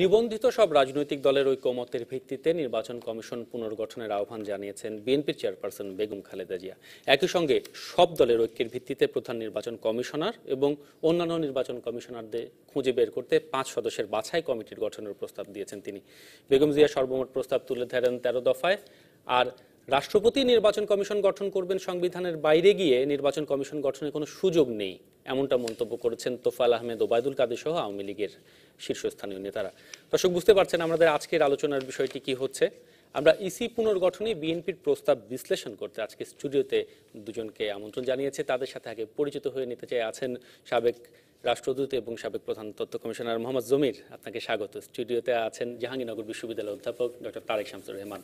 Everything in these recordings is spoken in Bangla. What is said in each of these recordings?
নিবন্ধিত সব রাজনৈতিক দলের ঐক্যমতের ভিত্তিতে নির্বাচন কমিশন পুনর্গঠনের আহ্বান জানিয়েছেন বিএনপির চেয়ারপারসন বেগম খালেদা জিয়া একই সঙ্গে সব দলের ঐক্যের ভিত্তিতে প্রধান নির্বাচন কমিশনার এবং অন্যান্য নির্বাচন কমিশনারদের খুঁজে বের করতে পাঁচ সদস্যের বাছাই কমিটির গঠনের প্রস্তাব দিয়েছেন তিনি বেগম জিয়া সর্বমোট প্রস্তাব তুলে ধরেন তেরো দফায় আর রাষ্ট্রপতি নির্বাচন কমিশন গঠন করবেন সংবিধানের বাইরে গিয়ে নির্বাচন কমিশন গঠনের কোনো সুযোগ নেই এমনটা মন্তব্য করেছেন তোফাল আহমেদ ওবায়দুল কাদের সহ আওয়ামী লীগের শীর্ষস্থানীয় নেতারা দর্শক বুঝতে পারছেন আমাদের আজকের আলোচনার বিষয়টি কি হচ্ছে আমরা ইসি পুনর্গঠনে বিএনপির প্রস্তাব বিশ্লেষণ করতে আজকে স্টুডিওতে দুজনকে আমন্ত্রণ জানিয়েছে তাদের সাথে আগে পরিচিত হয়ে নিতে চাই আছেন সাবেক রাষ্ট্রদূত এবং সাবেক প্রধান তথ্য কমিশনার মোহাম্মদ জমির আপনাকে স্বাগত স্টুডিওতে আছেন জাহাঙ্গীরনগর বিশ্ববিদ্যালয়ের অধ্যাপক ডক্টর তারেক শামসুর রহমান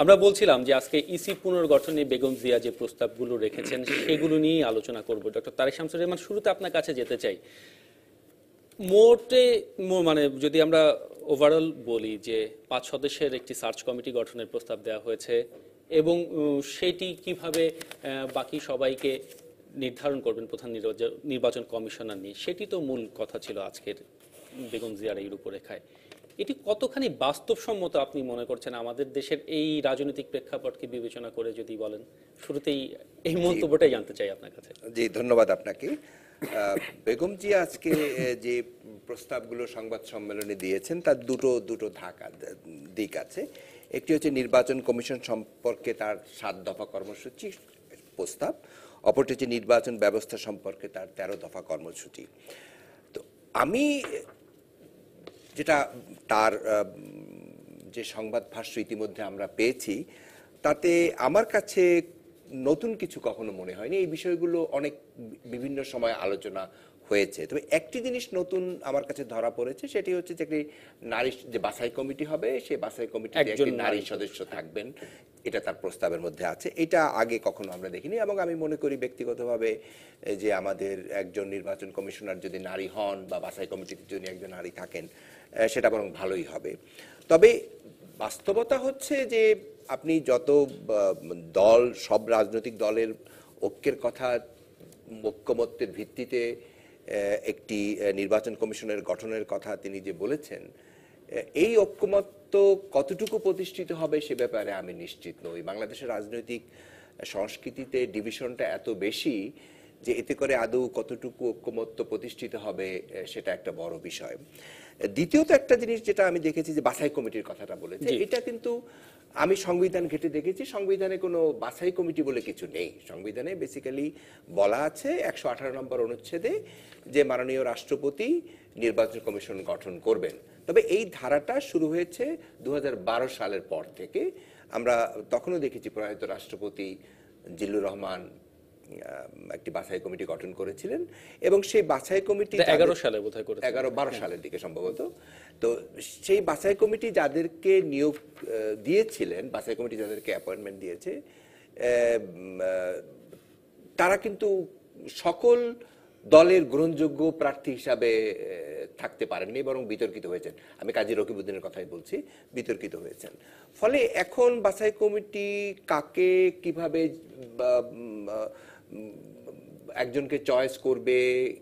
আমরা বলছিলাম যে আজকে ইসি পুনর্গঠনে বেগম জিয়া যে প্রস্তাবগুলো রেখেছেন সেগুলো নিয়েই আলোচনা করব ডক্টর তারেক শামসুর রহমান শুরুতে আপনার কাছে যেতে চাই মোটে মানে যদি আমরা ওভারঅল বলি যে পাঁচ সদস্যের একটি সার্চ কমিটি গঠনের প্রস্তাব দেওয়া হয়েছে এবং সেটি কিভাবে বাকি সবাইকে নির্ধারণ করবেন প্রধান নির্বাচন কমিশনার নিয়ে সেটি তো মূল কথা ছিল আজকের বেগম জিয়ার এই রূপরেখায় এটি কতখানি বাস্তবসম্মত আপনি মনে করছেন আমাদের দেশের এই রাজনৈতিক প্রেক্ষাপটকে বিবেচনা করে যদি বলেন শুরুতেই এই মন্তব্যটাই জানতে চাই আপনার কাছে জি ধন্যবাদ আপনাকে বেগম জি আজকে যে প্রস্তাবগুলো সংবাদ সম্মেলনে দিয়েছেন তার দুটো দুটো ধাকা দিক আছে একটি হচ্ছে নির্বাচন কমিশন সম্পর্কে তার সাত দফা কর্মসূচি প্রস্তাব অপরটি হচ্ছে নির্বাচন ব্যবস্থা সম্পর্কে তার তেরো দফা কর্মসূচি তো আমি যেটা তার যে সংবাদ ভাষ্য ইতিমধ্যে আমরা পেয়েছি তাতে আমার কাছে নতুন কিছু কখনো মনে হয়নি এই বিষয়গুলো অনেক বিভিন্ন সময় আলোচনা হয়েছে তবে একটি জিনিস নতুন আমার কাছে ধরা পড়েছে সেটি হচ্ছে যে একটি নারী যে বাছাই কমিটি হবে সেই বাছাই কমিটি একজন নারী সদস্য থাকবেন এটা তার প্রস্তাবের মধ্যে আছে এটা আগে কখনো আমরা দেখিনি এবং আমি মনে করি ব্যক্তিগতভাবে যে আমাদের একজন নির্বাচন কমিশনার যদি নারী হন বা বাছাই কমিটিতে যদি একজন নারী থাকেন সেটা বরং ভালোই হবে তবে বাস্তবতা হচ্ছে যে আপনি যত দল সব রাজনৈতিক দলের ঐক্যের কথা ঐক্যমত্যের ভিত্তিতে একটি নির্বাচন কমিশনের গঠনের কথা তিনি যে বলেছেন এই ঐক্যমত্য কতটুকু প্রতিষ্ঠিত হবে সে ব্যাপারে আমি নিশ্চিত নই বাংলাদেশের রাজনৈতিক সংস্কৃতিতে ডিভিশনটা এত বেশি যে এতে করে আদৌ কতটুকু ঐক্যমত্য প্রতিষ্ঠিত হবে সেটা একটা বড় বিষয় দ্বিতীয়ত একটা জিনিস যেটা আমি দেখেছি যে বাছাই কমিটির কথাটা বলেছে এটা কিন্তু আমি সংবিধান ঘেটে দেখেছি সংবিধানে কোনো বাছাই কমিটি বলে কিছু নেই সংবিধানে বেসিক্যালি বলা আছে একশো আঠারো নম্বর অনুচ্ছেদে যে মাননীয় রাষ্ট্রপতি নির্বাচন কমিশন গঠন করবেন তবে এই ধারাটা শুরু হয়েছে দু সালের পর থেকে আমরা তখনও দেখেছি প্রয়াত রাষ্ট্রপতি জিল্লুর রহমান একটি বাছাই কমিটি গঠন করেছিলেন এবং সেই বাছাই কমিটি এগারো সালে বোধহয় হয় এগারো বারো হ্যাঁ। সালের দিকে সম্ভবত তো সেই বাছাই কমিটি যাদেরকে নিয়োগ দিয়েছিলেন বাছাই কমিটি যাদেরকে অ্যাপয়েন্টমেন্ট দিয়েছে তারা কিন্তু সকল দলের গ্রহণযোগ্য প্রার্থী হিসাবে থাকতে পারেননি বরং বিতর্কিত হয়েছেন আমি কাজী রকিবুদ্দিনের কথাই বলছি বিতর্কিত হয়েছেন ফলে এখন বাছাই কমিটি কাকে কিভাবে একজনকে চয়েস করবে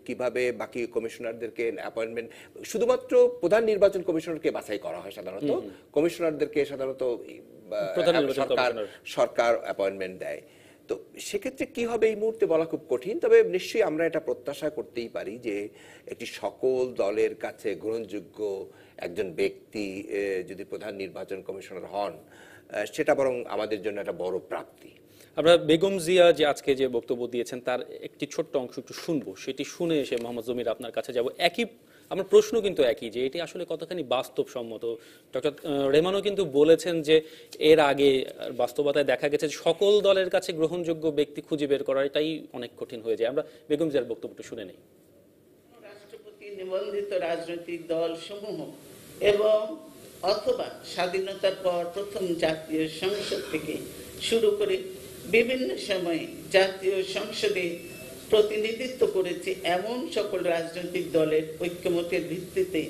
কিভাবে বাকি কমিশনারদেরকে অ্যাপয়েন্টমেন্ট শুধুমাত্র প্রধান নির্বাচন কমিশনারকে বাছাই করা হয় সাধারণত কমিশনারদেরকে সাধারণত সরকার সরকার অ্যাপয়েন্টমেন্ট দেয় তো সেক্ষেত্রে কি হবে এই মুহূর্তে বলা খুব কঠিন তবে নিশ্চয়ই আমরা এটা প্রত্যাশা করতেই পারি যে একটি সকল দলের কাছে গ্রহণযোগ্য একজন ব্যক্তি যদি প্রধান নির্বাচন কমিশনার হন সেটা বরং আমাদের জন্য একটা বড় প্রাপ্তি আমরা বেগম জিয়া যে আজকে যে বক্তব্য দিয়েছেন তার একটি ছোট্ট অংশ একটু শুনবো সেটি শুনে এসে মোহাম্মদ জমির আপনার কাছে যাব একই আমার প্রশ্ন কিন্তু একই যে এটি আসলে কতখানি বাস্তবসম্মত ডক্টর রেমানও কিন্তু বলেছেন যে এর আগে বাস্তবতায় দেখা গেছে সকল দলের কাছে গ্রহণযোগ্য ব্যক্তি খুঁজে বের করা এটাই অনেক কঠিন হয়ে যায় আমরা বেগম জিয়ার বক্তব্যটি শুনে নেই রাষ্ট্রপতি নিবন্ধিত রাজনৈতিক দল সমূহ এবং অথবা স্বাধীনতার পর প্রথম জাতীয় সংসদ থেকে শুরু করে বিভিন্ন সময়ে জাতীয় সংসদে প্রতিনিধিত্ব করেছে এমন সকল রাজনৈতিক দলের ঐক্যমতের ভিত্তিতে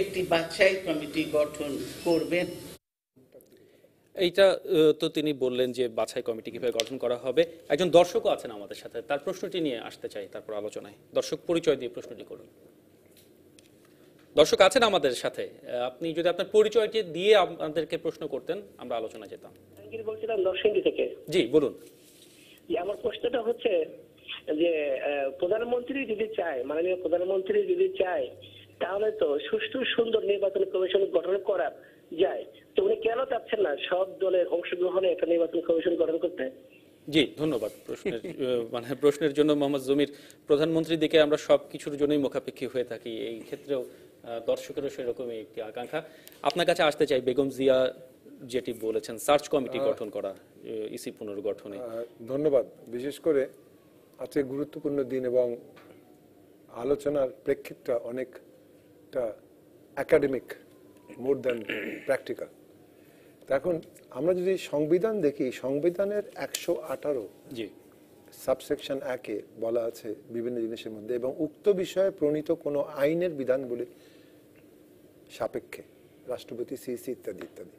একটি বাছাই কমিটি গঠন করবেন এইটা তো তিনি বললেন যে বাছাই কমিটি কিভাবে গঠন করা হবে একজন দর্শকও আছেন আমাদের সাথে তার প্রশ্নটি নিয়ে আসতে চাই তারপর আলোচনায় দর্শক পরিচয় দিয়ে প্রশ্নটি করুন দর্শক আছেন আমাদের সাথে আপনি যদি আপনার পরিচয়টি দিয়ে আমাদেরকে প্রশ্ন করতেন আমরা আলোচনা যেতাম বলছিলাম নরসিংদী থেকে জি বলুন আমার প্রশ্নটা হচ্ছে যে প্রধানমন্ত্রী যদি চায় মাননীয় প্রধানমন্ত্রী যদি চায় তাহলে তো সুষ্ঠু সুন্দর নির্বাচন কমিশন গঠন করা যায় তো উনি কেন চাচ্ছেন না সব দলের অংশগ্রহণে একটা নির্বাচন কমিশন গঠন করতে জি ধন্যবাদ প্রশ্নের মানে প্রশ্নের জন্য মোহাম্মদ জমির প্রধানমন্ত্রী দিকে আমরা সব কিছুর জন্যই মুখাপেক্ষী হয়ে থাকি এই ক্ষেত্রেও দর্শকেরও সেরকমই একটি আকাঙ্ক্ষা আপনার কাছে আসতে চাই বেগম জিয়া যেটি বলেছেন সার্চ কমিটি গঠন করা ইসি পুনর্গঠনে ধন্যবাদ বিশেষ করে আজকে গুরুত্বপূর্ণ দিন এবং আলোচনার প্রেক্ষিতটা অনেকটা একাডেমিক মোর দ্যান প্র্যাকটিক্যাল এখন আমরা যদি সংবিধান দেখি সংবিধানের একশো আঠারো জি সাবসেকশন একে বলা আছে বিভিন্ন জিনিসের মধ্যে এবং উক্ত বিষয়ে প্রণীত কোনো আইনের বিধানগুলি সাপেক্ষে রাষ্ট্রপতি সিসি ইত্যাদি ইত্যাদি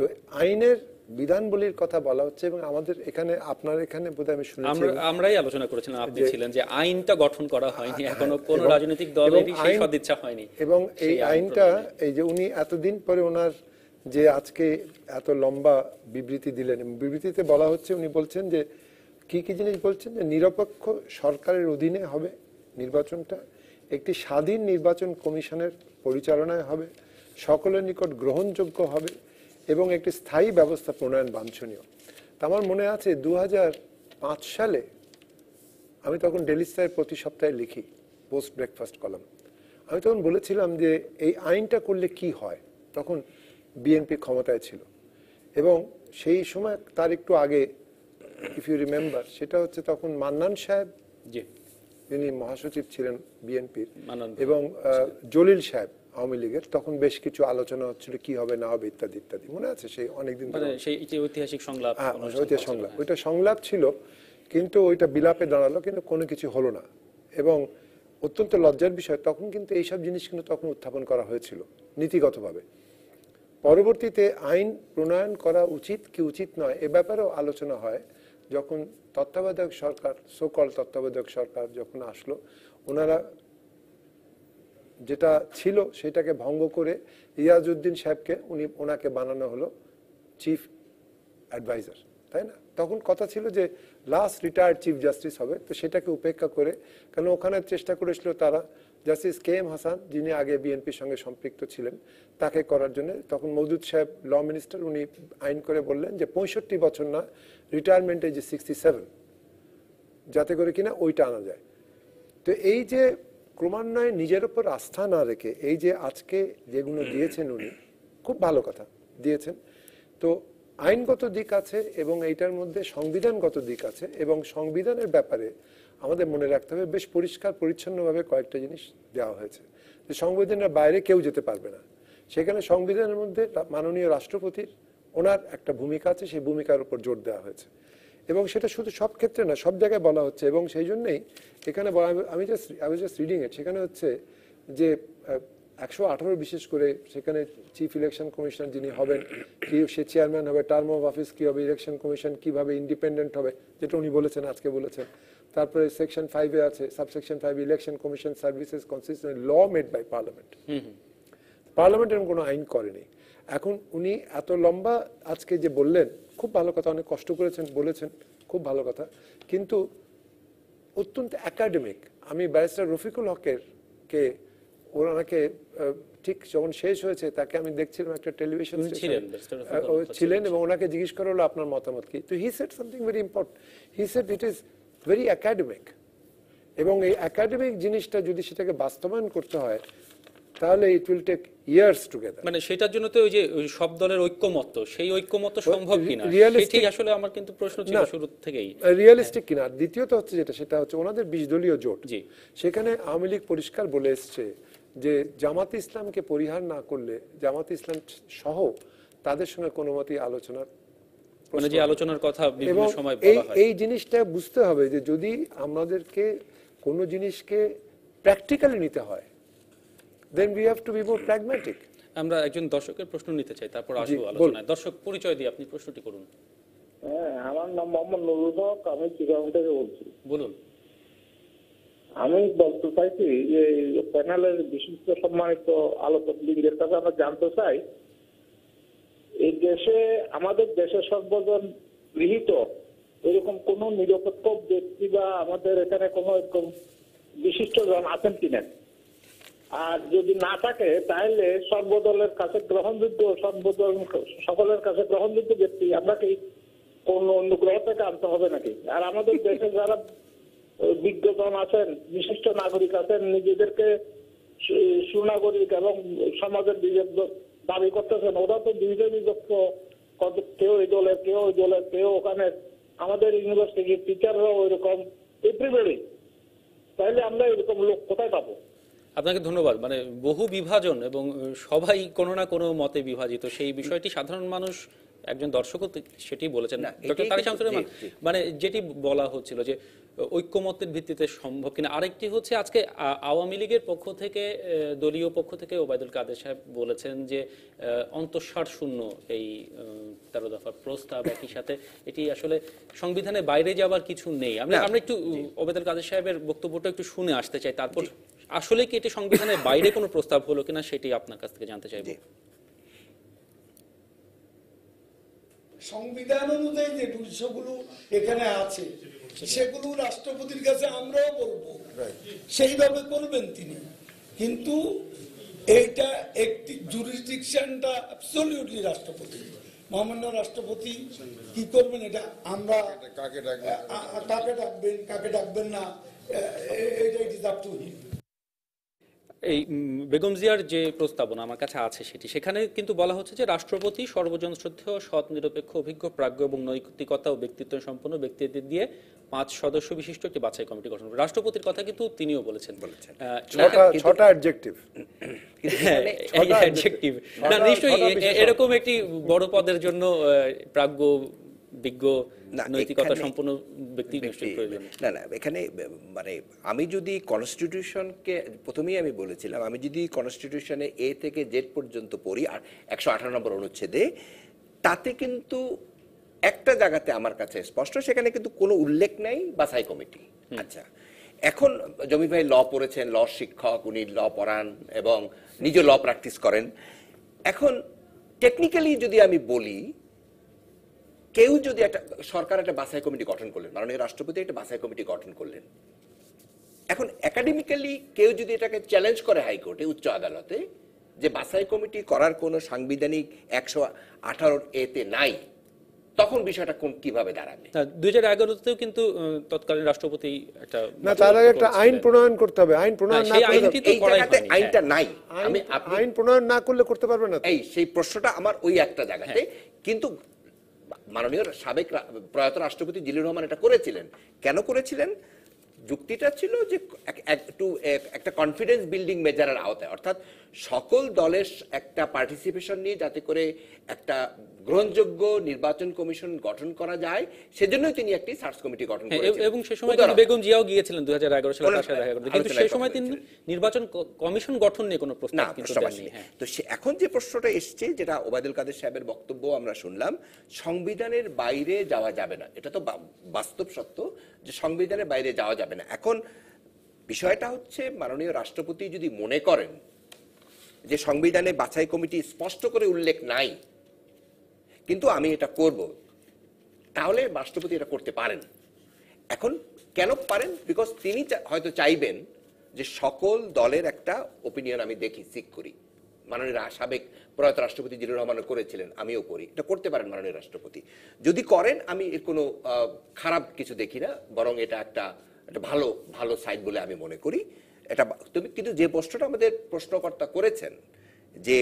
তো আইনের বিধানবলীর কথা বলা হচ্ছে এবং আমাদের এখানে আপনার এখানে বোধহয় আমি শুনেছি আমরাই আলোচনা করেছিলাম আপনি ছিলেন যে আইনটা গঠন করা হয়নি হ্যাঁ, এখনো হ্যাঁ, কোনো রাজনৈতিক দলেরই সেই সদিচ্ছা হয়নি এবং এই আইনটা এই যে উনি এতদিন পরে ওনার যে আজকে এত লম্বা বিবৃতি দিলেন বিবৃতিতে বলা হচ্ছে উনি বলছেন যে কি কি জিনিস বলছেন যে নিরপেক্ষ সরকারের অধীনে হবে নির্বাচনটা একটি স্বাধীন নির্বাচন কমিশনের পরিচালনায় হবে সকলের নিকট গ্রহণযোগ্য হবে এবং একটি স্থায়ী ব্যবস্থা প্রণয়ন বাঞ্ছনীয় তা আমার মনে আছে দু সালে আমি তখন ডেলি স্টারের প্রতি সপ্তাহে লিখি পোস্ট ব্রেকফাস্ট কলাম আমি তখন বলেছিলাম যে এই আইনটা করলে কি হয় তখন বিএনপি ক্ষমতায় ছিল এবং সেই সময় তার একটু আগে ইফ ইউ রিমেম্বার সেটা হচ্ছে তখন মান্নান সাহেব যে যিনি মহাসচিব ছিলেন বিএনপির এবং জলিল সাহেব আওয়ামী লীগের তখন বেশ কিছু আলোচনা হচ্ছিল কি হবে না হবে ইত্যাদি ইত্যাদি মনে আছে সেই অনেকদিন মানে ঐতিহাসিক সংলাপ হ্যাঁ, সংলাপ ওইটা সংলাপ ছিল কিন্তু ওইটা বিলাপে দাঁড়ালো কিন্তু কোনো কিছু হলো না এবং অত্যন্ত লজ্জার বিষয় তখন কিন্তু এইসব জিনিস কিন্তু তখন উত্থাপন করা হয়েছিল নীতিগতভাবে পরবর্তীতে আইন প্রণয়ন করা উচিত কি উচিত নয় এ ব্যাপারেও আলোচনা হয় যখন তত্ত্বাবধায়ক সরকার সকল তত্ত্বাবধায়ক সরকার যখন আসলো ওনারা যেটা ছিল সেটাকে ভঙ্গ করে ইয়াজউদ্দিন সাহেবকে উনি ওনাকে বানানো হলো চিফ অ্যাডভাইজার তাই না তখন কথা ছিল যে লাস্ট রিটায়ার্ড চিফ জাস্টিস হবে তো সেটাকে উপেক্ষা করে কেন ওখানে চেষ্টা করেছিল তারা জাস্টিস কে এম হাসান যিনি আগে বিএনপির সঙ্গে সম্পৃক্ত ছিলেন তাকে করার জন্য তখন মজুদ সাহেব ল মিনিস্টার উনি আইন করে বললেন যে পঁয়ষট্টি বছর না রিটায়ারমেন্টে যে সিক্সটি সেভেন যাতে করে কিনা ওইটা আনা যায় তো এই যে ক্রমান্বয়ে নিজের ওপর আস্থা না রেখে এই যে আজকে যেগুলো দিয়েছেন উনি খুব ভালো কথা দিয়েছেন তো আইনগত দিক আছে এবং এইটার মধ্যে সংবিধানগত দিক আছে এবং সংবিধানের ব্যাপারে আমাদের মনে রাখতে হবে বেশ পরিষ্কার পরিচ্ছন্নভাবে কয়েকটা জিনিস দেওয়া হয়েছে যে সংবিধানের বাইরে কেউ যেতে পারবে না সেখানে সংবিধানের মধ্যে মাননীয় রাষ্ট্রপতির ওনার একটা ভূমিকা আছে সেই ভূমিকার উপর জোর দেওয়া হয়েছে এবং সেটা শুধু সব ক্ষেত্রে না সব জায়গায় বলা হচ্ছে এবং সেই জন্যেই এখানে বলা আমি জাস্ট আমি জাস্ট রিডিং সেখানে হচ্ছে যে একশো আঠারো বিশেষ করে সেখানে চিফ ইলেকশন কমিশনার যিনি হবেন কি সে চেয়ারম্যান হবে টার্ম অফ অফিস কী হবে ইলেকশন কমিশন কীভাবে ইন্ডিপেন্ডেন্ট হবে যেটা উনি বলেছেন আজকে বলেছেন তারপরে সেকশন ফাইভে আছে subsection five election commission services consistent law made by parliament parliament এরকম কোনো আইন করেনি এখন উনি এত লম্বা আজকে যে বললেন খুব ভালো কথা অনেক কষ্ট করেছেন বলেছেন খুব ভালো কথা কিন্তু অত্যন্ত একাডেমিক আমি ব্যারিস্টার রফিকুল হকের কে ওনাকে ঠিক যখন শেষ হয়েছে তাকে আমি দেখছিলাম একটা টেলিভিশন ছিলেন এবং ওনাকে জিজ্ঞেস করা হলো আপনার মতামত কি তো he said something very important he said it is very academic এবং এই একাডেমিক জিনিসটা যদি সেটাকে বাস্তবায়ন করতে হয় তাহলে it will take years together মানে সেটার জন্য তো ওই যে সব দলের ঐক্যমত্য সেই ঐক্যমত্য সম্ভব কিনা সেটাই আসলে আমার কিন্তু প্রশ্ন ছিল শুরু থেকেই রিয়েলিস্টিক uh, কিনা দ্বিতীয়ত হচ্ছে যেটা সেটা হচ্ছে ওনাদের বিশ দলীয় জোট জি সেখানে আওয়ামী লীগ পরিষ্কার বলে এসছে যে জামাত ইসলামকে পরিহার না করলে জামাত ইসলাম সহ তাদের সঙ্গে কোনো মতেই আলোচনার মানে যে আলোচনার কথা বিভিন্ন সময় বলা হয় এই জিনিসটা বুঝতে হবে যে যদি আমাদেরকে কোনো জিনিসকে প্র্যাকটিক্যালি নিতে হয় then we have to be more pragmatic. আমরা একজন দর্শকের প্রশ্ন নিতে চাই তারপর আসবো আলোচনায় দর্শক পরিচয় দিয়ে আপনি প্রশ্নটি করুন হ্যাঁ, আমার নাম মোহাম্মদ নুরুল হক আমি চিকাগো থেকে বলছি বলুন আমি বলতে চাইছি যে প্যানেলের বিশিষ্ট সম্মানিত আলোচক লিঙ্গের কাছে আমরা জানতে চাই এই দেশে আমাদের দেশে সর্বজন গৃহীত এরকম কোন নিরপেক্ষ ব্যক্তি বা আমাদের এখানে কোন বিশিষ্ট জন আছেন কিনা আর যদি না থাকে তাহলে সর্বদলের কাছে গ্রহণযোগ্য সর্বদল সকলের কাছে গ্রহণযোগ্য ব্যক্তি আমরা কি কোন অন্য গ্রহ থেকে আনতে হবে নাকি আর আমাদের দেশে যারা বিজ্ঞজন আছেন বিশিষ্ট নাগরিক আছেন নিজেদেরকে সুনাগরিক এবং সমাজের নিজের দাবি করতেছেন ওরা তো দুইটা বিভক্ত কেউ এই দলের কেউ ওই দলের কেউ ওখানে আমাদের ইউনিভার্সিটির টিচাররাও ওইরকম এভরিবেডি তাহলে আমরা এরকম লোক কোথায় পাবো আপনাকে ধন্যবাদ মানে বহু বিভাজন এবং সবাই কোনো না কোনো মতে বিভাজিত সেই বিষয়টি সাধারণ মানুষ একজন দর্শকও সেটি বলেছেন মানে যেটি বলা হচ্ছিল যে ঐক্যমতের ভিত্তিতে সম্ভব কিনা আরেকটি হচ্ছে আজকে আওয়ামী লীগের পক্ষ থেকে দলীয় পক্ষ থেকে ওবায়দুল কাদের সাহেব বলেছেন যে অন্তঃসার শূন্য এই তেরো দফার প্রস্তাব একই সাথে এটি আসলে সংবিধানের বাইরে যাওয়ার কিছু নেই আমরা আমরা একটু ওবায়দুল কাদের সাহেবের বক্তব্যটা একটু শুনে আসতে চাই তারপর আসলে কি এটি সংবিধানের বাইরে কোনো প্রস্তাব হলো কিনা সেটি আপনার কাছ থেকে জানতে চাইব সংবিধান অনুযায়ী যে বিষয়গুলো এখানে আছে সেগুলো রাষ্ট্রপতির কাছে আমরাও বলব সেইভাবে করবেন তিনি কিন্তু এইটা একটি জুরিসডিকশনটা অ্যাবসলিউটলি রাষ্ট্রপতি মহামান্য রাষ্ট্রপতি কি করবেন এটা আমরা কাকে ডাকবেন কাকে ডাকবেন না এটা ইট ইজ টু হিম এই বেগম জিয়ার যে প্রস্তাবনা আমার কাছে আছে সেটি সেখানে কিন্তু বলা হচ্ছে যে রাষ্ট্রপতি সর্বজনশ্রদ্ধেয় সৎ নিরপেক্ষ অভিজ্ঞ প্রাজ্ঞ এবং নৈতিকতা ও ব্যক্তিত্ব সম্পন্ন ব্যক্তিদের দিয়ে পাঁচ সদস্য বিশিষ্ট একটি বাছাই কমিটি গঠন রাষ্ট্রপতির কথা কিন্তু তিনিও বলেছেন বলেছেন হ্যাঁ, নিশ্চয়ই এরকম একটি বড় পদের জন্য প্রাজ্ঞ বিজ্ঞ নৈতিকতা সম্পন্ন ব্যক্তি প্রয়োজন না না এখানে মানে আমি যদি কনস্টিটিউশনকে প্রথমেই আমি বলেছিলাম আমি যদি কনস্টিটিউশনে এ থেকে জেড পর্যন্ত পড়ি আর একশো আঠারো নম্বর অনুচ্ছেদে তাতে কিন্তু একটা জায়গাতে আমার কাছে স্পষ্ট সেখানে কিন্তু কোনো উল্লেখ নাই বাছাই কমিটি আচ্ছা এখন জমি ভাই ল পড়েছেন ল শিক্ষক উনি ল পড়ান এবং নিজে ল প্র্যাকটিস করেন এখন টেকনিক্যালি যদি আমি বলি কেউ যদি একটা সরকার একটা বাসায় কমিটি গঠন করলেন মাননীয় রাষ্ট্রপতি একটা বাসায় কমিটি গঠন করলেন এখন একাডেমিক্যালি কেউ যদি এটাকে চ্যালেঞ্জ করে হাইকোর্টে উচ্চ আদালতে যে বাসায় কমিটি করার কোনো সাংবিধানিক একশো আঠারো এতে নাই তখন বিষয়টা কোন কিভাবে দাঁড়াবে দুই হাজার এগারোতেও কিন্তু তৎকালীন রাষ্ট্রপতি একটা না তার আগে একটা আইন প্রণয়ন করতে হবে আইন প্রণয়ন না এই আইনটা হ্যাঁ। নাই আমি আইন প্রণয়ন না করলে করতে পারবে না এই সেই প্রশ্নটা আমার ওই একটা জায়গাতে হ্যাঁ। কিন্তু মাননীয় সাবেক প্রয়াত রাষ্ট্রপতি জিল্লুর রহমান এটা করেছিলেন কেন করেছিলেন যুক্তিটা ছিল যে একটু একটা কনফিডেন্স বিল্ডিং মেজারের আওতায় অর্থাৎ সকল দলের একটা পার্টিসিপেশন নিয়ে যাতে করে একটা গ্রহণযোগ্য নির্বাচন কমিশন গঠন করা যায় সেজন্য তিনি একটি সার্চ কমিটি গঠন হ্যাঁ, করেছেন এবং সেই সময় তিনি বেগম জিয়াও গিয়েছিলেন 2011 সালে তার সাথে করতে কিন্তু সেই সময় তিনি নির্বাচন কমিশন গঠন নিয়ে কোনো প্রস্তাব কিন্তু দেননি হ্যাঁ। তো এখন যে প্রশ্নটা এসেছে যেটা ওবায়দুল কাদের সাহেবের বক্তব্য আমরা শুনলাম সংবিধানের বাইরে যাওয়া যাবে না এটা তো বাস্তব সত্য যে সংবিধানের বাইরে যাওয়া যাবে না এখন বিষয়টা হচ্ছে মাননীয় রাষ্ট্রপতি যদি মনে করেন যে সংবিধানে বাছাই কমিটি স্পষ্ট করে উল্লেখ নাই কিন্তু আমি এটা করব তাহলে রাষ্ট্রপতি এটা করতে পারেন এখন কেন পারেন বিকজ তিনি হয়তো চাইবেন যে সকল দলের একটা ওপিনিয়ন আমি দেখি সিক করি মাননীয় সাবেক প্রয়াত রাষ্ট্রপতি জিরুর রহমান করেছিলেন আমিও করি এটা করতে পারেন মাননীয় রাষ্ট্রপতি যদি করেন আমি এর কোনো খারাপ কিছু দেখি না বরং এটা একটা একটা ভালো ভালো সাইড বলে আমি মনে করি এটা তুমি কিন্তু যে প্রশ্নটা আমাদের প্রশ্নকর্তা করেছেন যে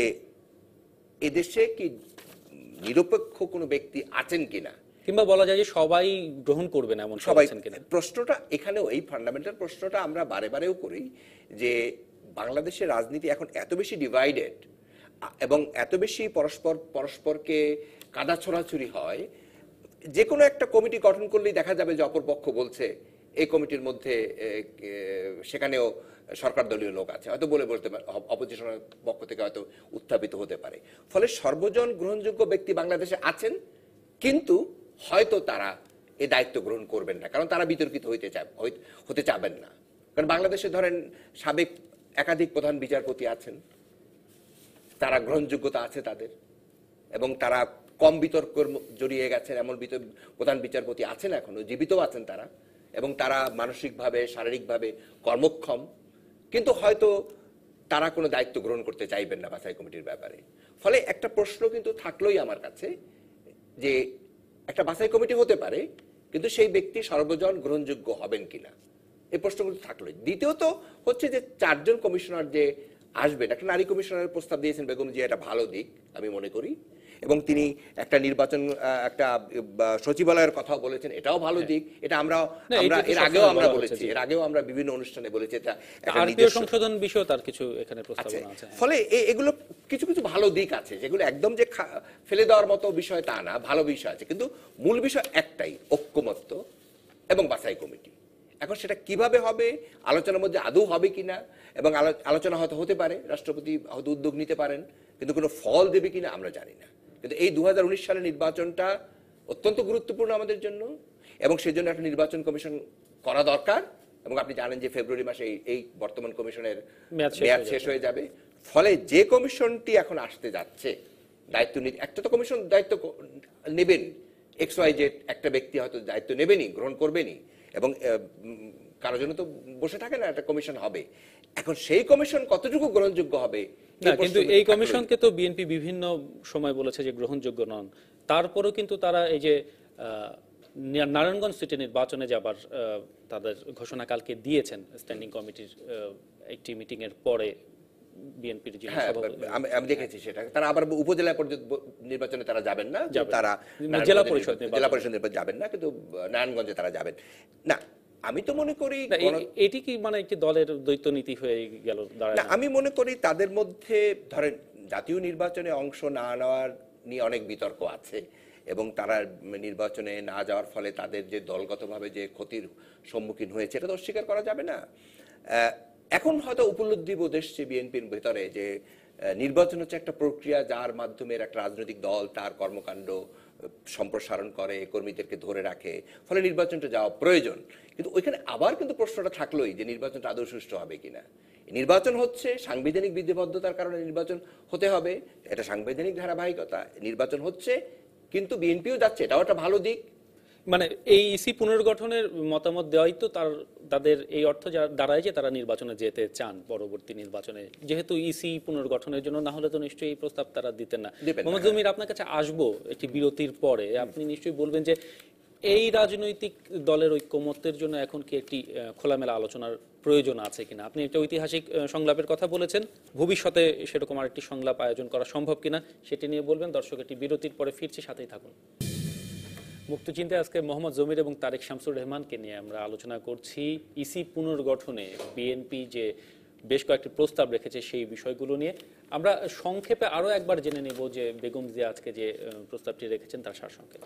এদেশে কি নিরপেক্ষ কোনো ব্যক্তি আছেন কিনা কিংবা বলা যায় যে সবাই গ্রহণ করবে না এমন সবাই প্রশ্নটা এখানেও এই ফান্ডামেন্টাল প্রশ্নটা আমরা বারে বারেও করি যে বাংলাদেশের রাজনীতি এখন এত বেশি ডিভাইডেড এবং এত বেশি পরস্পর পরস্পরকে কাদা ছড়াছড়ি হয় যে কোনো একটা কমিটি গঠন করলেই দেখা যাবে যে অপরপক্ষ বলছে এই কমিটির মধ্যে সেখানেও সরকার দলীয় লোক আছে হয়তো বলে বলতে পারে অপোজিশনের পক্ষ থেকে হয়তো উত্থাপিত হতে পারে ফলে সর্বজন গ্রহণযোগ্য ব্যক্তি বাংলাদেশে আছেন কিন্তু হয়তো তারা এ দায়িত্ব গ্রহণ করবেন না কারণ তারা বিতর্কিত হইতে হতে চাবেন না কারণ বাংলাদেশে ধরেন সাবেক একাধিক প্রধান বিচারপতি আছেন তারা গ্রহণযোগ্যতা আছে তাদের এবং তারা কম বিতর্ক জড়িয়ে গেছেন এমন প্রধান বিচারপতি আছেন এখনো জীবিত আছেন তারা এবং তারা মানসিকভাবে শারীরিকভাবে কর্মক্ষম কিন্তু হয়তো তারা কোনো দায়িত্ব গ্রহণ করতে চাইবেন না বাছাই কমিটির ব্যাপারে ফলে একটা প্রশ্ন কিন্তু থাকলোই আমার কাছে যে একটা বাছাই কমিটি হতে পারে কিন্তু সেই ব্যক্তি সর্বজন গ্রহণযোগ্য হবেন কিনা এই কিন্তু থাকলোই দ্বিতীয়ত হচ্ছে যে চারজন কমিশনার যে আসবেন একটা নারী কমিশনারের প্রস্তাব দিয়েছেন বেগম জিয়া এটা ভালো দিক আমি মনে করি এবং তিনি একটা নির্বাচন একটা সচিবালয়ের কথা বলেছেন এটাও ভালো হ্যাঁ। দিক এটা আমরা আমরা এর আগেও আমরা বলেছি এর আগেও আমরা বিভিন্ন অনুষ্ঠানে বলেছি এটা আরপিও সংশোধন বিষয় তার কিছু এখানে প্রস্তাব আছে হ্যাঁ। ফলে এগুলো কিছু কিছু ভালো দিক আছে যেগুলো একদম যে ফেলে দেওয়ার মতো বিষয় তা না ভালো বিষয় আছে কিন্তু মূল বিষয় একটাই ঐক্যমত্য এবং বাছাই কমিটি এখন সেটা কিভাবে হবে আলোচনার মধ্যে আদৌ হবে কিনা এবং আলোচনা হয়তো হতে পারে রাষ্ট্রপতি হয়তো উদ্যোগ নিতে পারেন কিন্তু কোনো ফল দেবে কিনা আমরা জানি না কিন্তু এই দু সালে নির্বাচনটা অত্যন্ত গুরুত্বপূর্ণ আমাদের জন্য এবং সেই জন্য একটা নির্বাচন কমিশন করা দরকার এবং আপনি জানেন যে ফেব্রুয়ারি মাসে এই বর্তমান কমিশনের মেয়াদ শেষ হয়ে যাবে ফলে যে কমিশনটি এখন আসতে যাচ্ছে দায়িত্ব একটা তো কমিশন দায়িত্ব নেবেন এক্স ওয়াই জেড একটা ব্যক্তি হয়তো দায়িত্ব নেবেনি গ্রহণ করবেনি এবং কারোর জন্য তো বসে থাকে না একটা কমিশন হবে এখন সেই কমিশন কতটুকু গ্রহণযোগ্য হবে না কিন্তু এই কমিশনকে তো বিএনপি বিভিন্ন সময় বলেছে যে গ্রহণযোগ্য নন তারপরেও কিন্তু তারা এই যে নারায়ণগঞ্জ সিটি নির্বাচনে যাবার তাদের ঘোষণা কালকে দিয়েছেন স্ট্যান্ডিং কমিটির একটি মিটিং এর পরে বিএনপির হ্যাঁ, আমি দেখেছি সেটা তারা আবার উপজেলা পর্যন্ত নির্বাচনে তারা যাবেন না তারা মানে জেলা পরিষদ জেলা পরিষদ নির্বাচন যাবেন না কিন্তু নারায়ণগঞ্জে তারা যাবেন না আমি তো মনে করি এটি কি মানে একটি দলের দ্বৈত নীতি হয়ে গেল আমি মনে করি তাদের মধ্যে ধরেন জাতীয় নির্বাচনে অংশ না নেওয়ার নিয়ে অনেক বিতর্ক আছে এবং তারা নির্বাচনে না যাওয়ার ফলে তাদের যে দলগতভাবে যে ক্ষতির সম্মুখীন হয়েছে এটা তো অস্বীকার করা যাবে না এখন হয়তো উপলব্ধি বোধ এসছে বিএনপির ভেতরে যে নির্বাচন হচ্ছে একটা প্রক্রিয়া যার মাধ্যমে একটা রাজনৈতিক দল তার কর্মকাণ্ড সম্প্রসারণ করে কর্মীদেরকে ধরে রাখে ফলে নির্বাচনটা যাওয়া প্রয়োজন কিন্তু ওইখানে আবার কিন্তু প্রশ্নটা থাকলোই যে নির্বাচনটা আদৌ সুষ্ঠু হবে কিনা নির্বাচন হচ্ছে সাংবিধানিক বিধিবদ্ধতার কারণে নির্বাচন হতে হবে এটা সাংবিধানিক ধারাবাহিকতা নির্বাচন হচ্ছে কিন্তু বিএনপিও যাচ্ছে এটাও একটা ভালো দিক মানে এই ইসি পুনর্গঠনের মতামত দেওয়াই তো তার তাদের এই অর্থ দাঁড়ায় যে তারা নির্বাচনে যেতে চান পরবর্তী নির্বাচনে যেহেতু ইসি পুনর্গঠনের জন্য না হলে তো নিশ্চয়ই এই প্রস্তাব তারা দিতেন না মোহাম্মদ হ্যাঁ। জমির আপনার কাছে আসবো একটি বিরতির পরে আপনি নিশ্চয়ই বলবেন যে এই রাজনৈতিক দলের ঐক্যমত্যের জন্য এখন কি একটি খোলামেলা আলোচনার প্রয়োজন আছে কিনা আপনি একটা ঐতিহাসিক সংলাপের কথা বলেছেন ভবিষ্যতে সেরকম আরেকটি সংলাপ আয়োজন করা সম্ভব কিনা সেটি নিয়ে বলবেন দর্শক একটি বিরতির পরে ফিরছে সাথেই থাকুন মুক্তচিন্তে আজকে মোহাম্মদ জমির এবং তারেক শামসুর রহমানকে নিয়ে আমরা আলোচনা করছি ইসি পুনর্গঠনে বিএনপি যে বেশ কয়েকটি প্রস্তাব রেখেছে সেই বিষয়গুলো নিয়ে আমরা সংক্ষেপে আরও একবার জেনে নেব যে বেগম জিয়া আজকে যে প্রস্তাবটি রেখেছেন তার সারসংক্ষেপ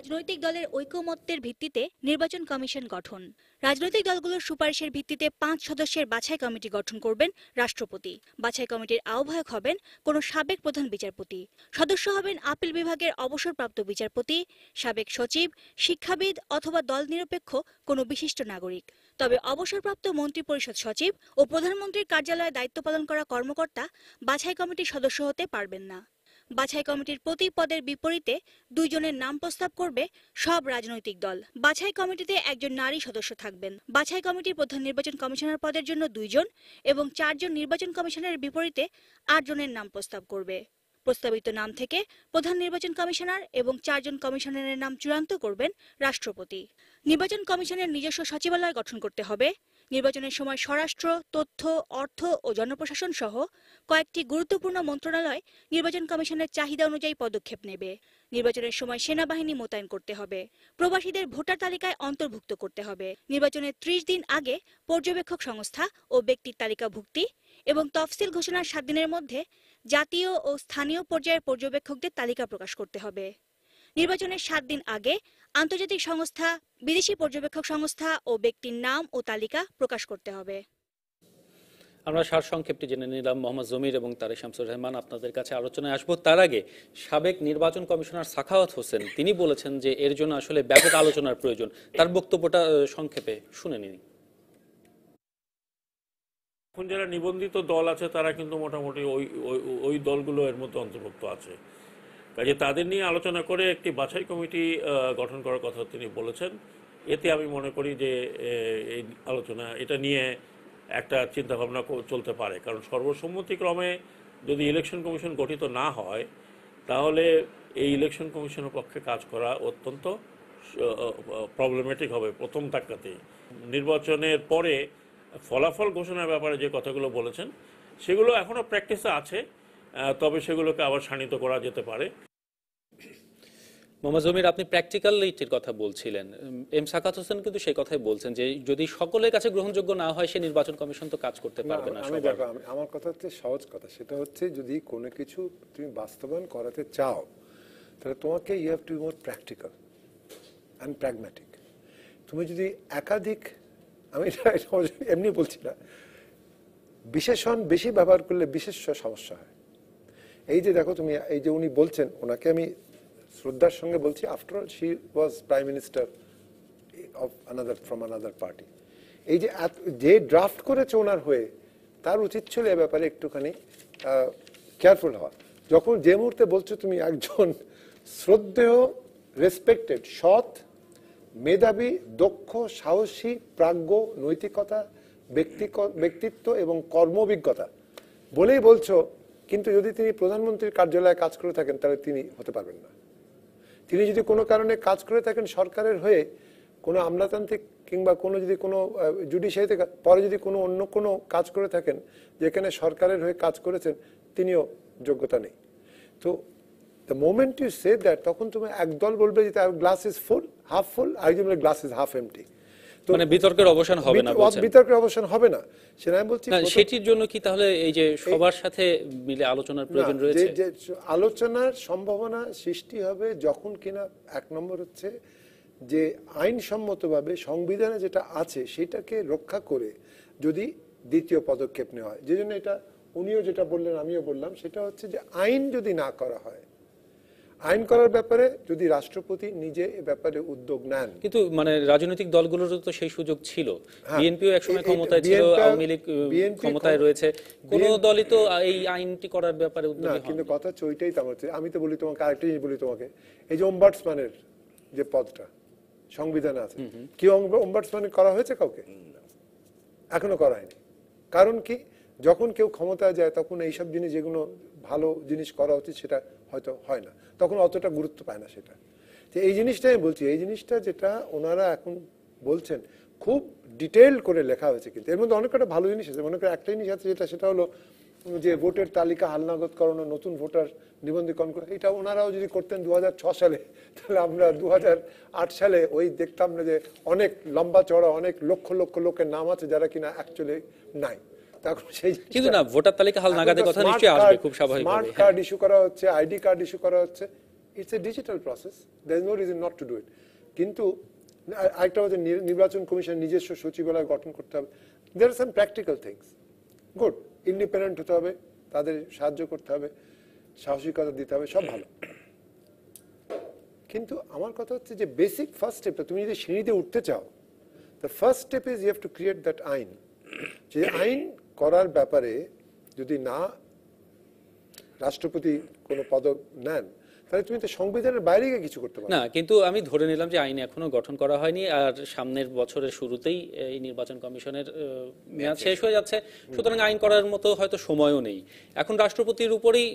রাজনৈতিক দলের ঐকমত্যের ভিত্তিতে নির্বাচন কমিশন গঠন রাজনৈতিক দলগুলোর সুপারিশের ভিত্তিতে পাঁচ সদস্যের বাছাই কমিটি গঠন করবেন রাষ্ট্রপতি বাছাই কমিটির আহ্বায়ক হবেন কোন সাবেক প্রধান বিচারপতি সদস্য হবেন আপিল বিভাগের অবসরপ্রাপ্ত বিচারপতি সাবেক সচিব শিক্ষাবিদ অথবা দল নিরপেক্ষ কোনো বিশিষ্ট নাগরিক তবে অবসরপ্রাপ্ত মন্ত্রিপরিষদ সচিব ও প্রধানমন্ত্রীর কার্যালয়ে দায়িত্ব পালন করা কর্মকর্তা বাছাই কমিটির সদস্য হতে পারবেন না বাছাই কমিটির প্রতি পদের বিপরীতে দুইজনের নাম প্রস্তাব করবে সব রাজনৈতিক দল বাছাই কমিটিতে একজন নারী সদস্য থাকবেন বাছাই কমিটির প্রধান নির্বাচন কমিশনার পদের জন্য দুইজন এবং চারজন নির্বাচন কমিশনের বিপরীতে আটজনের নাম প্রস্তাব করবে প্রস্তাবিত নাম থেকে প্রধান নির্বাচন কমিশনার এবং চারজন কমিশনারের নাম চূড়ান্ত করবেন রাষ্ট্রপতি নির্বাচন কমিশনের নিজস্ব সচিবালয় গঠন করতে হবে নির্বাচনের সময় স্বরাষ্ট্র তথ্য অর্থ ও জনপ্রশাসন সহ কয়েকটি গুরুত্বপূর্ণ মন্ত্রণালয় নির্বাচন কমিশনের চাহিদা অনুযায়ী পদক্ষেপ নেবে নির্বাচনের সময় সেনাবাহিনী মোতায়েন করতে হবে প্রবাসীদের ভোটার তালিকায় অন্তর্ভুক্ত করতে হবে নির্বাচনের ত্রিশ দিন আগে পর্যবেক্ষক সংস্থা ও ব্যক্তির তালিকাভুক্তি এবং তফসিল ঘোষণার সাত দিনের মধ্যে জাতীয় ও স্থানীয় পর্যায়ের পর্যবেক্ষকদের তালিকা প্রকাশ করতে হবে নির্বাচনের সাত দিন আগে আন্তর্জাতিক সংস্থা বিদেশি পর্যবেক্ষক সংস্থা ও ব্যক্তির নাম ও তালিকা প্রকাশ করতে হবে আমরা সার সংক্ষেপটি জেনে নিলাম মোহাম্মদ জমির এবং তারে শামসুর রহমান আপনাদের কাছে আলোচনায় আসবো তার আগে সাবেক নির্বাচন কমিশনার সাখাওয়াত হোসেন তিনি বলেছেন যে এর জন্য আসলে ব্যাপক আলোচনার প্রয়োজন তার বক্তব্যটা সংক্ষেপে শুনে নিন এখন যারা নিবন্ধিত দল আছে তারা কিন্তু মোটামুটি ওই ওই দলগুলো এর মধ্যে অন্তর্ভুক্ত আছে কাজে তাদের নিয়ে আলোচনা করে একটি বাছাই কমিটি গঠন করার কথা তিনি বলেছেন এতে আমি মনে করি যে এই আলোচনা এটা নিয়ে একটা চিন্তাভাবনা চলতে পারে কারণ সর্বসম্মতিক্রমে যদি ইলেকশন কমিশন গঠিত না হয় তাহলে এই ইলেকশন কমিশনের পক্ষে কাজ করা অত্যন্ত প্রবলেমেটিক হবে প্রথম ধাক্কাতেই নির্বাচনের পরে ফলাফল ঘোষণার ব্যাপারে যে কথাগুলো বলেছেন সেগুলো এখনও প্র্যাকটিসে আছে তবে সেগুলোকে আবার শানিত করা যেতে পারে মোহাম্মদ জমির আপনি প্র্যাকটিক্যালিটির কথা বলছিলেন এম সাকাত হোসেন কিন্তু সেই কথাই বলছেন যে যদি সকলের কাছে গ্রহণযোগ্য না হয় সে নির্বাচন কমিশন তো কাজ করতে পারবে না আমি দেখো আমার কথা হচ্ছে সহজ কথা সেটা হচ্ছে যদি কোনো কিছু তুমি বাস্তবায়ন করাতে চাও তাহলে তোমাকে you have to more practical and pragmatic তুমি যদি একাধিক আমি এমনি বলছি না বিশেষণ বেশি ব্যবহার করলে বিশেষ সমস্যা হয় এই যে দেখো তুমি এই যে উনি বলছেন ওনাকে আমি শ্রদ্ধার সঙ্গে বলছি after all she was prime minister of another from another party এই যে যে ড্রাফট করেছে ওনার হয়ে তার উচিত ছিল এ ব্যাপারে একটুখানি কেয়ারফুল হওয়া যখন যে মুহূর্তে বলছো তুমি একজন শ্রদ্ধেয় রেসপেক্টেড সৎ মেধাবী দক্ষ সাহসী প্রাজ্ঞ নৈতিকতা ব্যক্তিত্ব এবং কর্মবিজ্ঞতা বলেই বলছো কিন্তু যদি তিনি প্রধানমন্ত্রীর কার্যালয়ে কাজ করে থাকেন তাহলে তিনি হতে পারবেন না তিনি যদি কোনো কারণে কাজ করে থাকেন সরকারের হয়ে কোনো আমলাতান্ত্রিক কিংবা কোনো যদি কোনো জুডিশিয়ারিতে পরে যদি কোনো অন্য কোনো কাজ করে থাকেন যেখানে সরকারের হয়ে কাজ করেছেন তিনিও যোগ্যতা নেই তো the moment you say that তখন তুমি একদল বলবে যে তার glass is full half full আর বলবে গ্লাস ইজ হাফ এমটি মানে বিতর্কের অবসান হবে না বিতর্কের অবসান হবে না সেটা আমি বলছি সেটির জন্য কি তাহলে এই যে সবার সাথে মিলে আলোচনার প্রয়োজন রয়েছে আলোচনার সম্ভাবনা সৃষ্টি হবে যখন কিনা এক নম্বর হচ্ছে যে আইনসম্মতভাবে সংবিধানে যেটা আছে সেটাকে রক্ষা করে যদি দ্বিতীয় পদক্ষেপ নেওয়া হয় যে জন্য এটা উনিও যেটা বললেন আমিও বললাম সেটা হচ্ছে যে আইন যদি না করা হয় আইন করার ব্যাপারে যদি রাষ্ট্রপতি নিজে এ ব্যাপারে উদ্যোগ নেন কিন্তু মানে রাজনৈতিক দলগুলোর তো সেই সুযোগ ছিল হ্যাঁ। বিএনপিও একসময় ক্ষমতায় ছিল আওয়ামী লীগ ক্ষমতায় রয়েছে কোন দলই তো এই আইনটি করার ব্যাপারে উদ্যোগ না কিন্তু কথা হচ্ছে ওইটাই তো আমি তো বলি তোমাকে আরেকটা জিনিস বলি তোমাকে এই যে ওম্বার্টসম্যানের যে পদটা সংবিধানে আছে কি ওম্বার্টসম্যান করা হয়েছে কাউকে এখনো করা হয়নি কারণ কি যখন কেউ ক্ষমতায় যায় তখন এইসব জিনিস যেগুলো ভালো জিনিস করা উচিত সেটা হয়তো হয় না তখন অতটা গুরুত্ব পায় না সেটা তো এই জিনিসটাই বলছি এই জিনিসটা যেটা ওনারা এখন বলছেন খুব ডিটেল করে লেখা হয়েছে কিন্তু এর মধ্যে অনেক একটা ভালো জিনিস আছে মনে করে একটা জিনিস আছে যেটা সেটা হলো যে ভোটের তালিকা হালনাগত করানো নতুন ভোটার নিবন্ধীকরণ করা এটা ওনারাও যদি করতেন দু সালে তাহলে আমরা দু সালে ওই দেখতাম না যে অনেক লম্বা চড়া অনেক লক্ষ লক্ষ লোকের নাম আছে যারা কিনা অ্যাকচুয়ালি নাই কিন্তু না ভোটার তালিকা হাল নাগাদের কথা নিশ্চয়ই আসবে খুব স্বাভাবিক স্মার্ট কার্ড ইস্যু করা হচ্ছে আইডি কার্ড ইস্যু করা হচ্ছে it's a digital process is no reason not to do it কিন্তু আরেকটা হচ্ছে নির্বাচন কমিশন নিজস্ব সচিবালয় গঠন করতে হবে some practical things good independent হতে হবে তাদের সাহায্য করতে হবে সাহসিকতা দিতে হবে সব ভালো কিন্তু আমার কথা হচ্ছে যে বেসিক ফার্স্ট স্টেপটা তুমি যদি সিঁড়িতে উঠতে চাও the first step is you have to create that আইন যে আইন করার ব্যাপারে যদি না রাষ্ট্রপতি কোনো পদক নেন তাহলে তুমি তো সংবিধানের বাইরে গিয়ে কিছু করতে পারো না কিন্তু আমি ধরে নিলাম যে আইন এখনো গঠন করা হয়নি আর সামনের বছরের শুরুতেই এই নির্বাচন কমিশনের মেয়াদ আচ্ছা, শেষ আচ্ছা। হয়ে যাচ্ছে সুতরাং আইন করার মতো হয়তো সময়ও নেই এখন রাষ্ট্রপতির উপরেই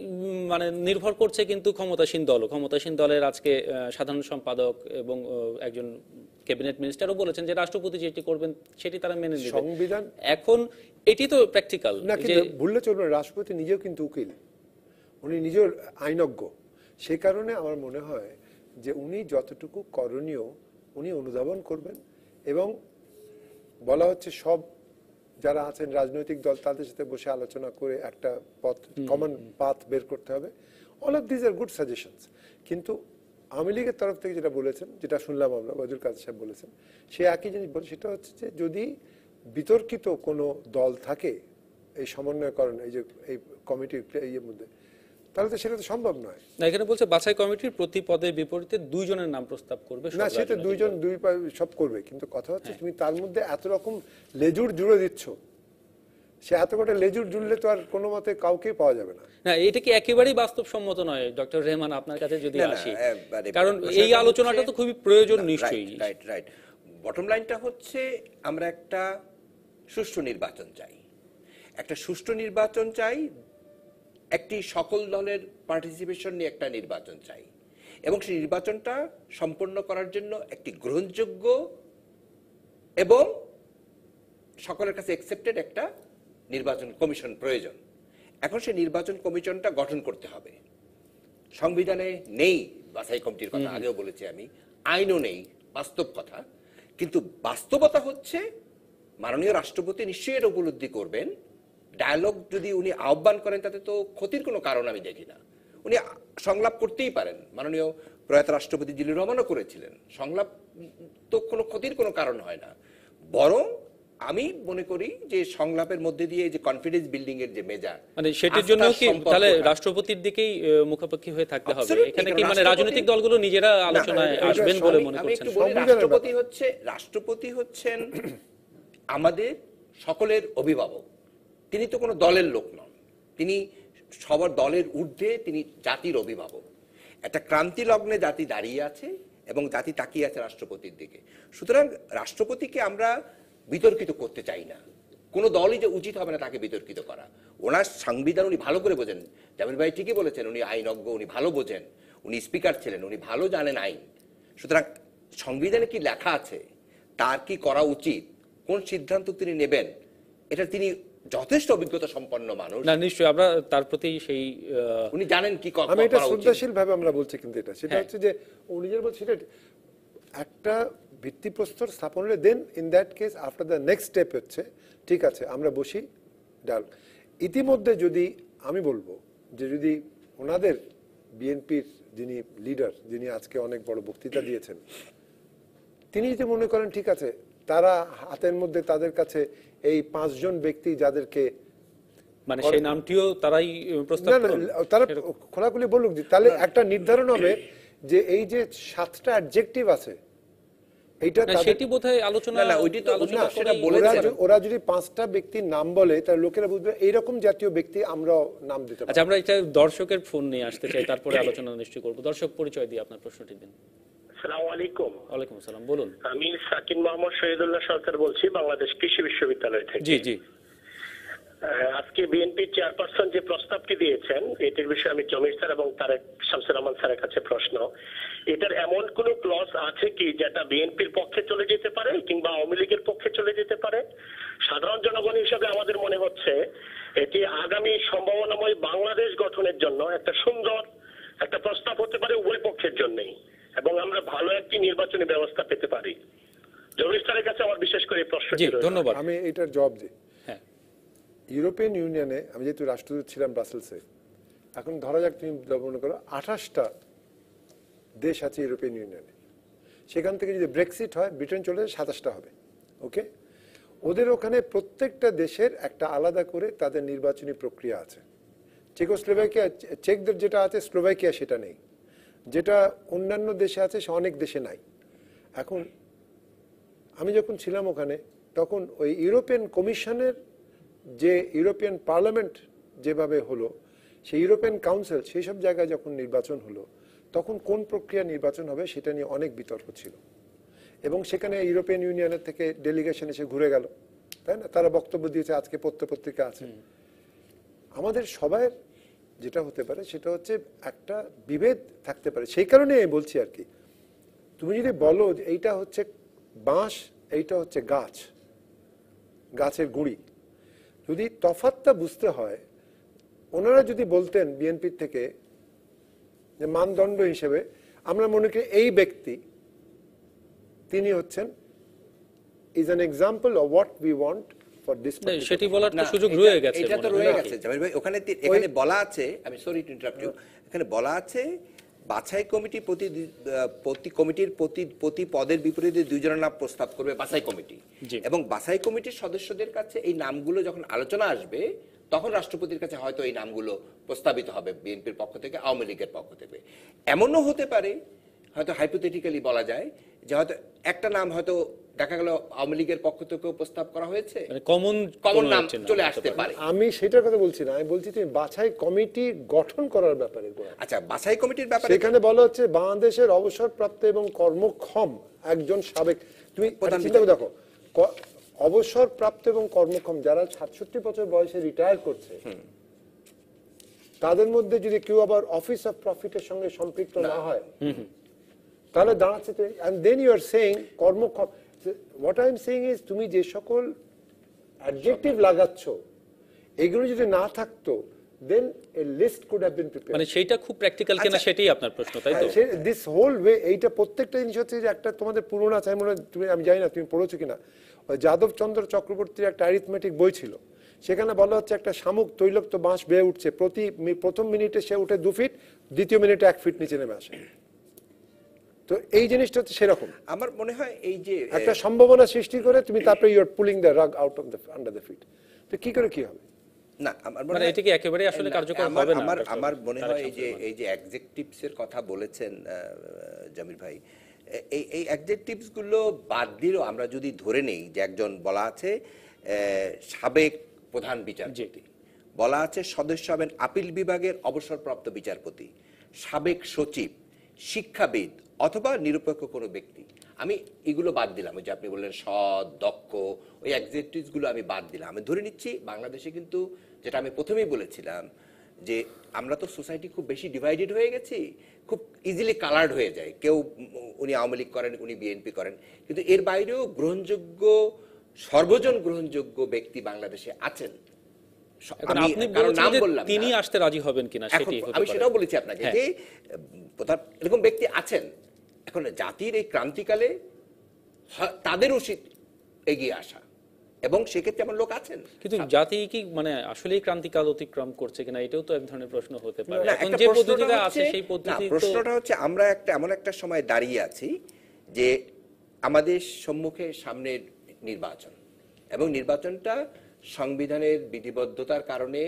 মানে নির্ভর করছে কিন্তু ক্ষমতাসীন দল ক্ষমতাসীন দলের আজকে সাধারণ সম্পাদক এবং একজন ক্যাবিনেট মিনিস্টারও বলেছেন যে রাষ্ট্রপতি যেটি করবেন সেটি তারা মেনে নেবে সংবিধান এখন এটি তো প্র্যাকটিক্যাল না কিন্তু ভুললে চলবে রাষ্ট্রপতি নিজেও কিন্তু উকিল উনি নিজের আইনজ্ঞ সে কারণে আমার মনে হয় যে উনি যতটুকু করণীয় উনি অনুধাবন করবেন এবং বলা হচ্ছে সব যারা আছেন রাজনৈতিক দল তাদের সাথে বসে আলোচনা করে একটা পথ কমন পাথ বের করতে হবে all of these are good suggestions কিন্তু আওয়ামী লীগের তরফ থেকে যেটা বলেছেন যেটা শুনলাম আমরা বজুল কাদের সাহেব বলেছেন সে একই জিনিস বলে সেটা হচ্ছে যে যদি বিতর্কিত কোনো দল থাকে এই সমন্বয়করণ এই যে এই কমিটির ইয়ের মধ্যে তাহলে তো সেটা তো সম্ভব নয় না এখানে বলছে বাছাই কমিটির প্রতি পদের বিপরীতে দুইজনের নাম প্রস্তাব করবে না সেটা দুইজন দুই সব করবে কিন্তু কথা হচ্ছে হ্যাঁ। তুমি তার মধ্যে এত রকম লেজুর জুড়ে দিচ্ছ সে এত কটা লেজুর জুড়লে তো আর কোনো মতে কাউকে পাওয়া যাবে না না এটা কি একেবারেই বাস্তবসম্মত নয় ডক্টর রেহমান আপনার কাছে যদি আসি কারণ এই আলোচনাটা তো খুবই প্রয়োজন নিশ্চয়ই রাইট রাইট বটম লাইনটা হচ্ছে আমরা একটা সুষ্ঠু নির্বাচন চাই একটা সুষ্ঠু নির্বাচন চাই একটি সকল দলের পার্টিসিপেশন নিয়ে একটা নির্বাচন চাই এবং সেই নির্বাচনটা সম্পন্ন করার জন্য একটি গ্রহণযোগ্য এবং সকলের কাছে অ্যাকসেপ্টেড একটা নির্বাচন কমিশন প্রয়োজন এখন সেই নির্বাচন কমিশনটা গঠন করতে হবে সংবিধানে নেই বাছাই কমিটির কথা আগেও বলেছি আমি আইনও নেই বাস্তব কথা কিন্তু বাস্তবতা হচ্ছে মাননীয় রাষ্ট্রপতি নিশ্চয়ই এটা উপলব্ধি করবেন ডায়ালগ যদি উনি আহ্বান করেন তাতে তো ক্ষতির কোনো কারণ আমি দেখি না উনি সংলাপ করতেই পারেন মাননীয় প্রয়াত রাষ্ট্রপতি জিল্লুর রহমানও করেছিলেন সংলাপ তো কোনো ক্ষতির কোনো কারণ হয় না বরং আমি মনে করি যে সংলাপের মধ্যে দিয়ে যে কনফিডেন্স বিল্ডিং এর যে মেজাজ মানে সেটির জন্য কি তাহলে রাষ্ট্রপতির দিকেই মুখাপেক্ষী হয়ে থাকতে হবে এখানে কি মানে রাজনৈতিক দলগুলো নিজেরা আলোচনায় আসবেন বলে মনে করছেন রাষ্ট্রপতি হচ্ছে রাষ্ট্রপতি হচ্ছেন আমাদের সকলের অভিভাবক তিনি তো কোনো দলের লোক নন তিনি সবার দলের ঊর্ধ্বে তিনি জাতির অভিভাবক একটা ক্রান্তি লগ্নে জাতি দাঁড়িয়ে আছে এবং জাতি তাকিয়ে আছে রাষ্ট্রপতির দিকে সুতরাং রাষ্ট্রপতিকে আমরা বিতর্কিত করতে চাই না কোনো দলই যে উচিত হবে না তাকে বিতর্কিত করা ওনার সংবিধান উনি ভালো করে বোঝেন জামির ভাই ঠিকই বলেছেন উনি আইনজ্ঞ উনি ভালো বোঝেন উনি স্পিকার ছিলেন উনি ভালো জানেন আইন সুতরাং সংবিধানে কি লেখা আছে তার কি করা উচিত কোন সিদ্ধান্ত তিনি নেবেন এটা তিনি যথেষ্ট অভিজ্ঞতা সম্পন্ন মানুষ না নিশ্চয়ই আমরা তার প্রতি সেই উনি জানেন কি কথা আমি এটা শ্রদ্ধাশীল ভাবে আমরা বলছি কিন্তু এটা সেটা হ্যাঁ। হচ্ছে যে উনি যে বলছেন সেটা একটা ভিত্তিপ্রস্তর স্থাপনের then in that case after the next step হচ্ছে ঠিক আছে আমরা বসি ডাল ইতিমধ্যে যদি আমি বলবো যে যদি ওনাদের বিএনপির যিনি লিডার যিনি আজকে অনেক বড় বক্তৃতা দিয়েছেন তিনি যদি মনে করেন ঠিক আছে তারা হাতের মধ্যে তাদের কাছে এই পাঁচজন ব্যক্তি যাদেরকে মানে সেই নামটিও তারাই তারা খোলাখুলি বলুক তাহলে একটা নির্ধারণ হবে যে এই যে সাতটা অ্যাডজেক্টিভ আছে ওরা যদি পাঁচটা ব্যক্তির নাম বলে লোকেরা বুঝবে জাতীয় ব্যক্তি আমরা নাম দিতে আচ্ছা, আমরা এটা দর্শকের ফোন নিয়ে আসতে চাই তারপরে আলোচনা নিশ্চয়ই করবো দর্শক পরিচয় দিয়ে আপনার প্রশ্নটি দিন আসসালামু আলাইকুম ওয়ালাইকুম আসসালাম বলুন আমি মোহাম্মদ শহীদুল্লাহ সরকার বলছি বাংলাদেশ কৃষি বিশ্ববিদ্যালয় থেকে জি জি আজকে বিএনপি চেয়ারপারসন যে প্রস্তাবটি দিয়েছেন এটির বিষয়ে আমি জমির স্যার এবং শামসুর রহমান স্যারের কাছে প্রশ্ন এটার এমন কোন ক্লজ আছে কি যেটা বিএনপির পক্ষে চলে যেতে পারে কিংবা আওয়ামী লীগের পক্ষে চলে যেতে পারে সাধারণ জনগণ হিসেবে আমাদের মনে হচ্ছে এটি আগামী সম্ভাবনাময় বাংলাদেশ গঠনের জন্য একটা সুন্দর একটা প্রস্তাব হতে পারে নির্বাচনী ব্যবস্থা পেতে পারি জর্নিস্টারের কাছে আমার বিশেষ করে প্রশ্ন ধন্যবাদ আমি এটার জবাব দিই হ্যাঁ। ইউরোপিয়ান ইউনিয়নে আমি যেহেতু রাষ্ট্রদূত ছিলাম ব্রাসেলসে এখন ধরা যাক তুমি মনে করো আঠাশটা দেশ আছে ইউরোপিয়ান ইউনিয়নে সেখান থেকে যদি ব্রেক্সিট হয় ব্রিটেন চলে যায় সাতাশটা হবে ওকে ওদের ওখানে প্রত্যেকটা দেশের একটা আলাদা করে তাদের নির্বাচনী প্রক্রিয়া আছে স্লোভাকিয়া চেকদের যেটা আছে স্লোভাকিয়া সেটা নেই যেটা অন্যান্য দেশে আছে সে অনেক দেশে নাই এখন আমি যখন ছিলাম ওখানে তখন ওই ইউরোপিয়ান কমিশনের যে ইউরোপিয়ান পার্লামেন্ট যেভাবে হলো সেই ইউরোপিয়ান কাউন্সিল সেই সব জায়গায় যখন নির্বাচন হলো তখন কোন প্রক্রিয়া নির্বাচন হবে সেটা নিয়ে অনেক বিতর্ক ছিল এবং সেখানে ইউরোপিয়ান ইউনিয়নের থেকে ডেলিগেশন এসে ঘুরে গেল তাই না তারা বক্তব্য দিয়েছে আজকে পত্রপত্রিকা আছে আমাদের সবাই যেটা হতে পারে সেটা হচ্ছে একটা বিভেদ থাকতে পারে সেই কারণে বলছি আর কি তুমি যদি বলো যে এইটা হচ্ছে বাঁশ এইটা হচ্ছে গাছ গাছের গুড়ি যদি তফাতটা বুঝতে হয় ওনারা যদি বলতেন বিএনপির থেকে যে মানদণ্ড হিসেবে আমরা মনে করি এই ব্যক্তি তিনি হচ্ছেন is an example of what we want সেটি বলার সুযোগ রয়ে গেছে এখানে বলা আছে আমি সরি ইন্টারাপ্ট এখানে বলা আছে বাছাই কমিটি প্রতি প্রতি কমিটির প্রতি প্রতি পদের বিপরীতে দুজনের নাম প্রস্তাব করবে বাছাই কমিটি এবং বাছাই কমিটির সদস্যদের কাছে এই নামগুলো যখন আলোচনা আসবে তখন রাষ্ট্রপতির কাছে হয়তো এই নামগুলো প্রস্তাবিত হবে বিএনপির পক্ষ থেকে আওয়ামী লীগের পক্ষ থেকে এমনও হতে পারে হয়তো হাইপোথেটিক্যালি বলা যায় যে হয়তো একটা নাম হয়তো দেখা গেল আওয়ামী লীগের পক্ষ থেকে উপস্থাপ করা হয়েছে কমন মানে কমন নাম চলে আসতে পারে আমি সেটার কথা বলছি না আমি বলছি তুমি বাছাই কমিটি গঠন করার ব্যাপারে আচ্ছা বাছাই কমিটির ব্যাপারে সেখানে বলা হচ্ছে বাংলাদেশের অবসরপ্রাপ্ত এবং কর্মক্ষম একজন সাবেক তুমি চিন্তা দেখো অবসরপ্রাপ্ত এবং কর্মক্ষম যারা সাতষট্টি বছর বয়সে রিটায়ার করছে তাদের মধ্যে যদি কেউ আবার অফিস অফ প্রফিটের সঙ্গে সম্পৃক্ত না হয় তাহলে দাঁড়াচ্ছে and then you are saying কর্ম what I am saying is তুমি যে সকল অ্যাডজেক্টিভ লাগাচ্ছ এগুলো যদি না থাকতো then a list could have been prepare মানে সেটা খুব প্র্যাকটিক্যাল কিনা আচ্ছা। সেটাই আপনার প্রশ্ন তাই তো দিস হোল ওয়ে এইটা প্রত্যেকটা জিনিস হচ্ছে যে একটা তোমাদের পুরোনো আছে মনে তুমি আমি জানি না তুমি পড়েছো কিনা যাদব চন্দ্র চক্রবর্তীর একটা অ্যারিথমেটিক বই ছিল সেখানে বলা হচ্ছে একটা শামুক তৈলক্ত বাঁশ বেয়ে উঠছে প্রতি প্রথম মিনিটে সে উঠে দু ফিট দ্বিতীয় মিনিটে এক ফিট নিচে নেমে আসে তো এই জিনিসটা সেরকম আমার মনে হয় এই যে একটা সম্ভাবনা সৃষ্টি করে তুমি তারপরে you pulling the rug out of the under the feet তো কি করে কি হবে না আমার মনে মানে এটা কি একেবারে আসলে কার্যকর হবে না আমার আমার মনে হয় এই যে এই যে অ্যাডজেক্টিভস এর কথা বলেছেন জামির ভাই এই এই অ্যাডজেক্টিভস গুলো বাদ দিলেও আমরা যদি ধরে নেই যে একজন বলা আছে সাবেক প্রধান বিচারপতি বলা আছে সদস্য হবেন আপিল বিভাগের অবসরপ্রাপ্ত বিচারপতি সাবেক সচিব শিক্ষাবিদ অথবা নিরপেক্ষ কোনো ব্যক্তি আমি এগুলো বাদ দিলাম ওই যে আপনি বললেন সৎ দক্ষ ওই অ্যাডজেক্টিভসগুলো আমি বাদ দিলাম আমি ধরে নিচ্ছি বাংলাদেশে কিন্তু যেটা আমি প্রথমেই বলেছিলাম যে আমরা তো সোসাইটি খুব বেশি ডিভাইডেড হয়ে গেছি খুব ইজিলি কালার্ড হয়ে যায় কেউ উনি আওয়ামী লীগ করেন উনি বিএনপি করেন কিন্তু এর বাইরেও গ্রহণযোগ্য সর্বজন গ্রহণযোগ্য ব্যক্তি বাংলাদেশে আছেন তিনি আসতে রাজি হবেন কিনা আমি সেটাও বলেছি আপনাকে হ্যাঁ। যে এরকম ব্যক্তি আছেন এখন জাতির এই ক্রান্তিকালে তাদের উচিত এগিয়ে আসা এবং সেক্ষেত্রে আমার লোক আছেন কিন্তু জাতি কি মানে আসলেই ক্রান্তিকাল অতিক্রম করছে কিনা এটাও তো এক ধরনের প্রশ্ন হতে পারে যে পদ্ধতিটা আছে সেই পদ্ধতি প্রশ্নটা হচ্ছে আমরা একটা এমন একটা সময় দাঁড়িয়ে আছি যে আমাদের সম্মুখে সামনের নির্বাচন এবং নির্বাচনটা সংবিধানের বিধিবদ্ধতার কারণে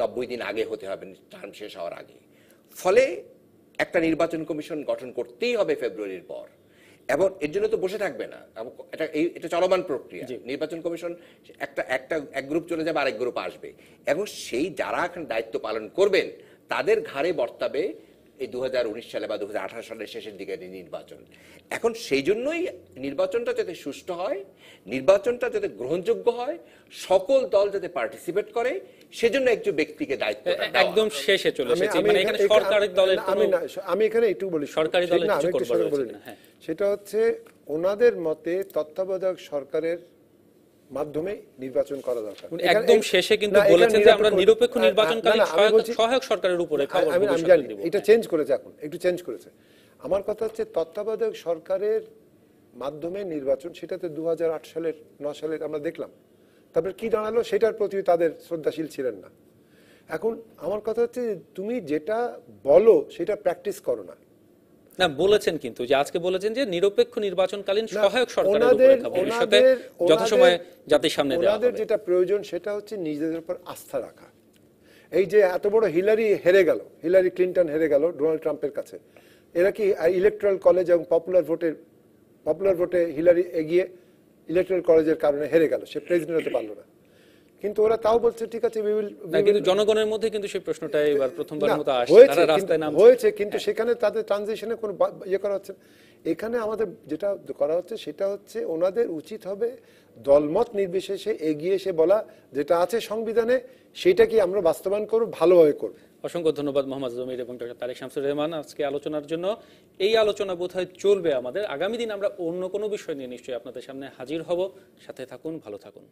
নব্বই দিন আগে হতে হবে টার্ম শেষ হওয়ার আগে ফলে একটা নির্বাচন কমিশন গঠন করতেই হবে ফেব্রুয়ারির পর এবং এর জন্য তো বসে থাকবে না এটা এই এটা চলমান প্রক্রিয়া নির্বাচন কমিশন একটা একটা এক গ্রুপ চলে যাবে আরেক গ্রুপ আসবে এবং সেই যারা দায়িত্ব পালন করবেন তাদের ঘাড়ে বর্তাবে এই দু সালে বা দু সালের শেষের দিকে নির্বাচন এখন সেই জন্যই নির্বাচনটা যাতে সুষ্ঠু হয় নির্বাচনটা যাতে গ্রহণযোগ্য হয় সকল দল যাতে পার্টিসিপেট করে সেজন্য একজন ব্যক্তিকে দায়িত্ব একদম শেষে চলে এসেছি মানে এখানে সরকারি দলের আমি আমি এখানে একটু বলি সরকারি দলের কিছু করবার সেটা হচ্ছে ওনাদের মতে তত্ত্বাবধায়ক সরকারের মাধ্যমে নির্বাচন করা দরকার একদম শেষে কিন্তু বলেছেন যে আমরা নিরপেক্ষ নির্বাচনকালীন সহায়ক সরকারের উপরে আমি জানি এটা চেঞ্জ করেছে এখন একটু চেঞ্জ করেছে আমার কথা হচ্ছে তত্ত্বাবধায়ক সরকারের মাধ্যমে নির্বাচন সেটাতে দু সালের ন সালের আমরা দেখলাম তারপর কি দাঁড়ালো সেটার প্রতি তাদের শ্রদ্ধাশীল ছিলেন না এখন আমার কথা হচ্ছে তুমি যেটা বলো সেটা প্র্যাকটিস করো না না বলেছেন কিন্তু যে আজকে বলেছেন যে নিরপেক্ষ নির্বাচনকালীন সহায়ক সরকারের রূপরেখা ভবিষ্যতে যথাসময়ে জাতির সামনে ওনাদের যেটা প্রয়োজন সেটা হচ্ছে নিজেদের উপর আস্থা রাখা এই যে এত বড় হিলারি হেরে গেল হিলারি ক্লিন্টন হেরে গেল ডোনাল্ড ট্রাম্পের কাছে এরা কি ইলেকট্রাল কলেজ এবং পপুলার ভোটের পপুলার ভোটে হিলারি এগিয়ে ইলেকট্রাল কলেজের কারণে হেরে গেল সে প্রেসিডেন্ট হতে পারলো না কিন্তু ওরা তাও বলছে ঠিক আছে জনগণের মধ্যে কিন্তু সেই প্রশ্নটা এবার প্রথমবার মতো আসছে হয়েছে কিন্তু হ্যাঁ। সেখানে তাদের ট্রানজিশনে কোনো ইয়ে করা হচ্ছে এখানে আমাদের যেটা করা হচ্ছে সেটা হচ্ছে ওনাদের উচিত হবে দলমত নির্বিশেষে এগিয়ে এসে বলা যেটা আছে সংবিধানে সেটা কি আমরা বাস্তবায়ন করব ভালোভাবে করব অসংখ্য ধন্যবাদ মোহাম্মদ জমির এবং ডক্টর তারেক শামসুর রহমান আজকে আলোচনার জন্য এই আলোচনা হয় চলবে আমাদের আগামী দিন আমরা অন্য কোনো বিষয় নিয়ে নিশ্চয়ই আপনাদের সামনে হাজির হব সাথে থাকুন ভালো থাকুন